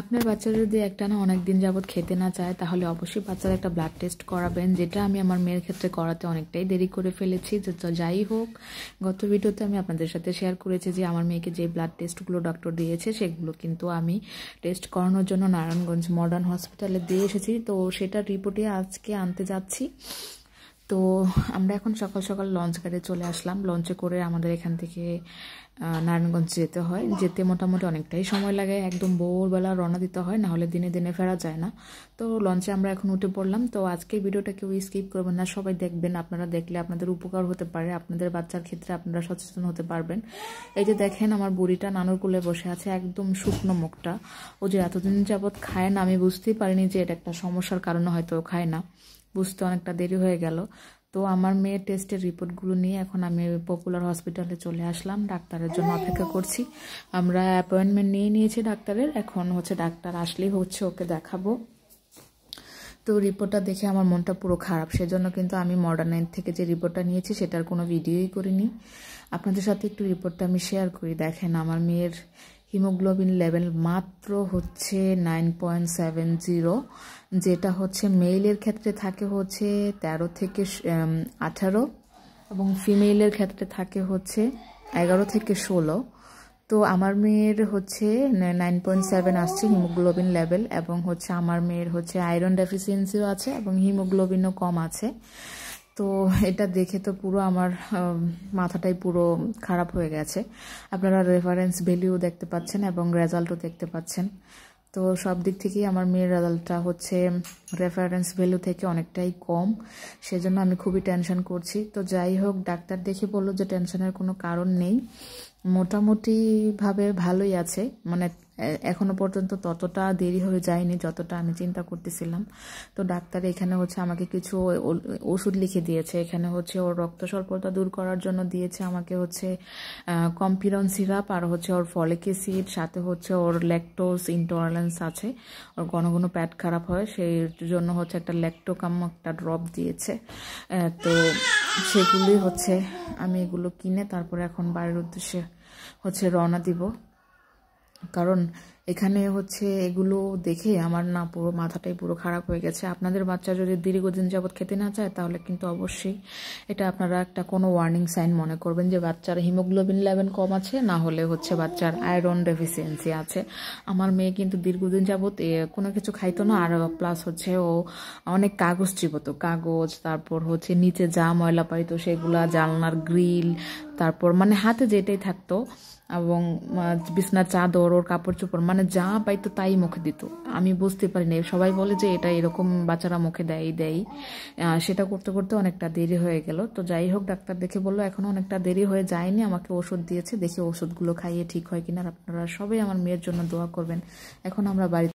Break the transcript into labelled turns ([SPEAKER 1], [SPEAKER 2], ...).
[SPEAKER 1] আপনার বাচ্চা যদি না অনেক দিন যাবৎ খেতে না চায় তাহলে অবশ্যই বাচ্চার একটা ব্লাড টেস্ট করাবেন যেটা আমি আমার মেয়ের ক্ষেত্রে করাতে অনেকটাই দেরি করে ফেলেছি যে যাই হোক গত ভিডিওতে আমি আপনাদের সাথে শেয়ার করেছি যে আমার মেয়েকে যে ব্লাড টেস্টগুলো ডক্টর দিয়েছে সেগুলো কিন্তু আমি টেস্ট করানোর জন্য নারায়ণগঞ্জ মডার্ন হসপিটালে দিয়ে এসেছি তো সেটার রিপোর্টে আজকে আনতে যাচ্ছি তো আমরা এখন সকাল সকাল লঞ্চ ঘাটে চলে আসলাম লঞ্চে করে আমাদের এখান থেকে নারায়ণগঞ্জ যেতে হয় যেতে মোটামুটি অনেকটাই সময় লাগে একদম ভোরবেলা রওনা দিতে হয় নাহলে দিনে দিনে ফেরা যায় না তো লঞ্চে আমরা এখন উঠে পড়লাম তো আজকে ভিডিওটা কেউ স্কিপ করবেন না সবাই দেখবেন আপনারা দেখলে আপনাদের উপকার হতে পারে আপনাদের বাচ্চার ক্ষেত্রে আপনারা সচেতন হতে পারবেন এই যে দেখেন আমার বুড়িটা নানুর কুলে বসে আছে একদম শুকনো মুখটা ও যে এতদিন যাবৎ খায় না আমি বুঝতেই পারিনি যে এটা একটা সমস্যার কারণে হয়তো খায় না বুঝতে অনেকটা দেরি হয়ে গেল তো আমার মেয়ের টেস্টের রিপোর্টগুলো নিয়ে এখন আমি পপুলার হসপিটালে চলে আসলাম ডাক্তারের জন্য অপেক্ষা করছি আমরা অ্যাপয়েন্টমেন্ট নিয়ে নিয়েছি ডাক্তারের এখন হচ্ছে ডাক্তার আসলেই হচ্ছে ওকে দেখাবো তো রিপোর্টটা দেখে আমার মনটা পুরো খারাপ সেজন্য কিন্তু আমি মডার্নাইন থেকে যে রিপোর্টটা নিয়েছি সেটার কোনো ভিডিওই করিনি আপনাদের সাথে একটু রিপোর্টটা আমি শেয়ার করি দেখেন আমার মেয়ের হিমোগ্লোবিন লেভেল মাত্র হচ্ছে নাইন পয়েন্ট সেভেন জিরো যেটা হচ্ছে মেইলের ক্ষেত্রে থাকে হচ্ছে তেরো থেকে আঠারো এবং ফিমেলের ক্ষেত্রে থাকে হচ্ছে এগারো থেকে ষোলো তো আমার মেয়ের হচ্ছে নাইন পয়েন্ট সেভেন আসছে হিমোগ্লোবিন লেভেল এবং হচ্ছে আমার মেয়ের হচ্ছে আয়রন ডেফিসিয়েন্সিও আছে এবং হিমোগ্লোবিনও কম আছে তো এটা দেখে তো পুরো আমার মাথাটাই পুরো খারাপ হয়ে গেছে আপনারা রেফারেন্স ভ্যালিউ দেখতে পাচ্ছেন এবং রেজাল্টও দেখতে পাচ্ছেন তো সব দিক থেকেই আমার মেয়ের রেজাল্টটা হচ্ছে রেফারেন্স ভ্যালু থেকে অনেকটাই কম সেজন্য আমি খুবই টেনশন করছি তো যাই হোক ডাক্তার দেখে বললো যে টেনশনের কোনো কারণ নেই মোটামুটিভাবে ভালোই আছে মানে এখনো পর্যন্ত ততটা দেরি হয়ে যায়নি যতটা আমি চিন্তা করতেছিলাম তো ডাক্তার এখানে হচ্ছে আমাকে কিছু ওষুধ লিখে দিয়েছে এখানে হচ্ছে ওর রক্ত স্বল্পতা দূর করার জন্য দিয়েছে আমাকে হচ্ছে কম্পিরন সিরাপ আর হচ্ছে ওর ফলিক অ্যাসিড সাথে হচ্ছে ওর ল্যাকটোস ইন্টলারেন্স আছে ওর ঘন ঘন প্যাট খারাপ হয় সেই জন্য হচ্ছে একটা ল্যাকটোকাম একটা ড্রপ দিয়েছে তো সেগুলি হচ্ছে আমি এগুলো কিনে তারপরে এখন বাড়ির উদ্দেশ্যে হচ্ছে রওনা দিব কারণ এখানে হচ্ছে এগুলো দেখে আমার না পুরো মাথাটাই পুরো খারাপ হয়ে গেছে আপনাদের বাচ্চা যদি দীর্ঘদিন যাবৎ খেতে না চায় তাহলে কিন্তু অবশ্যই এটা আপনারা একটা কোনো ওয়ার্নিং সাইন মনে করবেন যে বাচ্চার হিমোগ্লোবিন লেভেল কম আছে না হলে হচ্ছে বাচ্চার আয়রন ডেফিসিয়েন্সি আছে আমার মেয়ে কিন্তু দীর্ঘদিন যাবৎ কোনো কিছু খাইতো না আর প্লাস হচ্ছে ও অনেক কাগজ চিপতো কাগজ তারপর হচ্ছে নিচে যা ময়লা পাইতো সেগুলা জানলার গ্রিল তারপর মানে হাতে যেটাই থাকতো এবং বিছনা চাদর ওর কাপড় চোপড় মানে যা পাইতো তাই মুখে দিত আমি বুঝতে পারি না সবাই বলে যে এটা এরকম বাচ্চারা মুখে দেয় দেয় সেটা করতে করতে অনেকটা দেরি হয়ে গেল তো যাই হোক ডাক্তার দেখে বললো এখনও অনেকটা দেরি হয়ে যায়নি আমাকে ওষুধ দিয়েছে দেখে ওষুধগুলো খাইয়ে ঠিক হয় কিনা আপনারা সবাই আমার মেয়ের জন্য দোয়া করবেন এখন আমরা বাড়িতে